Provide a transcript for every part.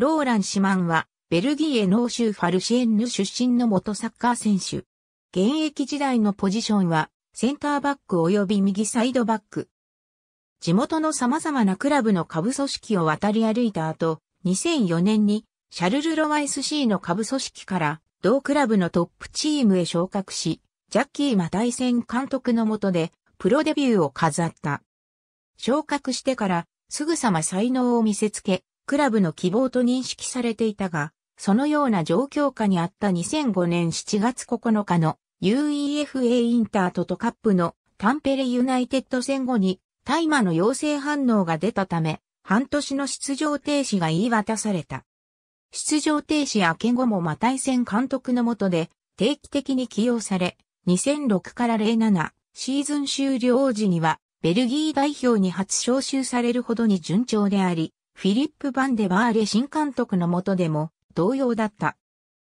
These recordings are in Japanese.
ローラン・シマンは、ベルギーへノーシュファルシエンヌ出身の元サッカー選手。現役時代のポジションは、センターバック及び右サイドバック。地元の様々なクラブの下部組織を渡り歩いた後、2004年に、シャルル・ロワ SC の下部組織から、同クラブのトップチームへ昇格し、ジャッキー・マ大戦監督の下で、プロデビューを飾った。昇格してから、すぐさま才能を見せつけ、クラブの希望と認識されていたが、そのような状況下にあった2005年7月9日の UEFA インタートとカップのタンペレユナイテッド戦後に大麻の陽性反応が出たため、半年の出場停止が言い渡された。出場停止明け後もまたい戦監督の下で定期的に起用され、2006から07シーズン終了時にはベルギー代表に初招集されるほどに順調であり、フィリップ・バンデ・バーレ新監督の下でも同様だった。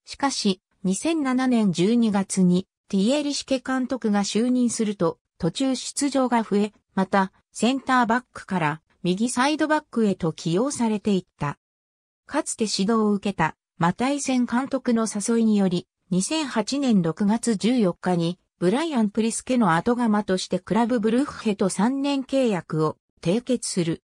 しかし、2007年12月にティエリシケ監督が就任すると、途中出場が増え、また、センターバックから右サイドバックへと起用されていった。かつて指導を受けたマタイセン監督の誘いにより、2008年6月14日に、ブライアン・プリスケの後釜としてクラブブルッヘと3年契約を締結する。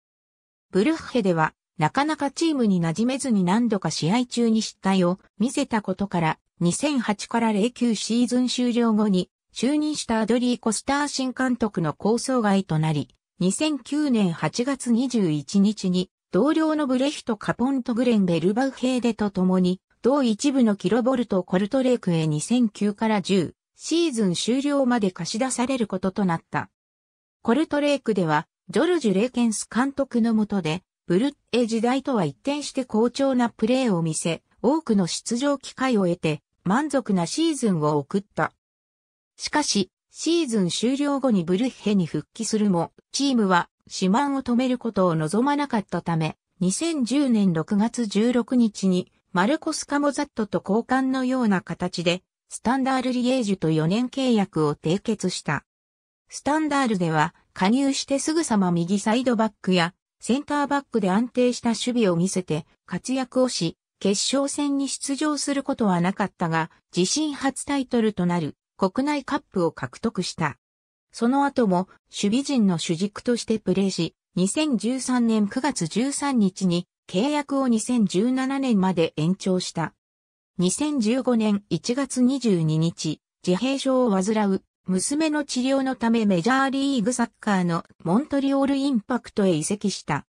ブルッヘでは、なかなかチームに馴染めずに何度か試合中に失態を見せたことから、2008から09シーズン終了後に、就任したアドリー・コスター新監督の構想外となり、2009年8月21日に、同僚のブレヒト・カポント・グレン・ベルバウヘーデと共に、同一部のキロボルト・コルトレークへ2009から10、シーズン終了まで貸し出されることとなった。コルトレークでは、ジョルジュ・レーケンス監督の下で、ブルッエ時代とは一転して好調なプレーを見せ、多くの出場機会を得て、満足なシーズンを送った。しかし、シーズン終了後にブルッヘに復帰するも、チームは、指満を止めることを望まなかったため、2010年6月16日に、マルコス・カモザットと交換のような形で、スタンダール・リエージュと4年契約を締結した。スタンダールでは、加入してすぐさま右サイドバックやセンターバックで安定した守備を見せて活躍をし、決勝戦に出場することはなかったが、自身初タイトルとなる国内カップを獲得した。その後も守備陣の主軸としてプレーし、2013年9月13日に契約を2017年まで延長した。2015年1月22日、自閉症を患う娘の治療のためメジャーリーグサッカーのモントリオールインパクトへ移籍した。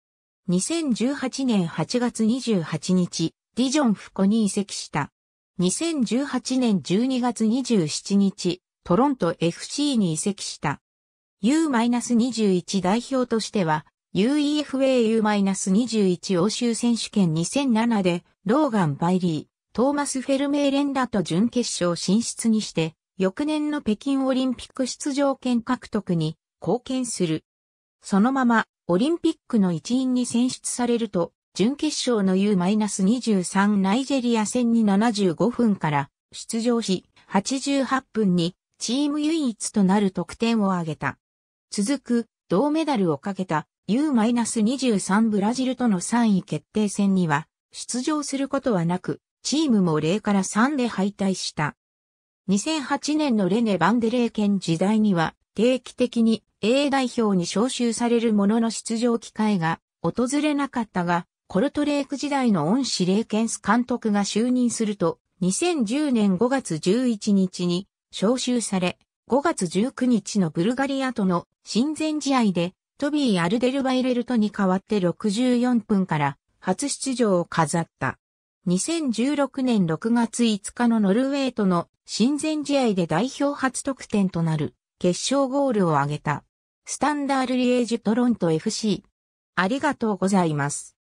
2018年8月28日、ディジョンフコに移籍した。2018年12月27日、トロント FC に移籍した。U-21 代表としては、UEFAU-21 欧州選手権2007で、ローガン・バイリー、トーマス・フェルメーレンらと準決勝進出にして、翌年の北京オリンピック出場権獲得に貢献する。そのままオリンピックの一員に選出されると、準決勝の U-23 ナイジェリア戦に75分から出場し、88分にチーム唯一となる得点を挙げた。続く銅メダルをかけた U-23 ブラジルとの3位決定戦には出場することはなく、チームも0から3で敗退した。2008年のレネ・バンデレー県時代には定期的に A 代表に招集されるものの出場機会が訪れなかったが、コルトレーク時代の恩師レーケンス監督が就任すると、2010年5月11日に招集され、5月19日のブルガリアとの親善試合で、トビー・アルデルバイレルトに代わって64分から初出場を飾った。2016年6月5日のノルウェーとの親善試合で代表初得点となる決勝ゴールを挙げた。スタンダールリエージュトロント FC。ありがとうございます。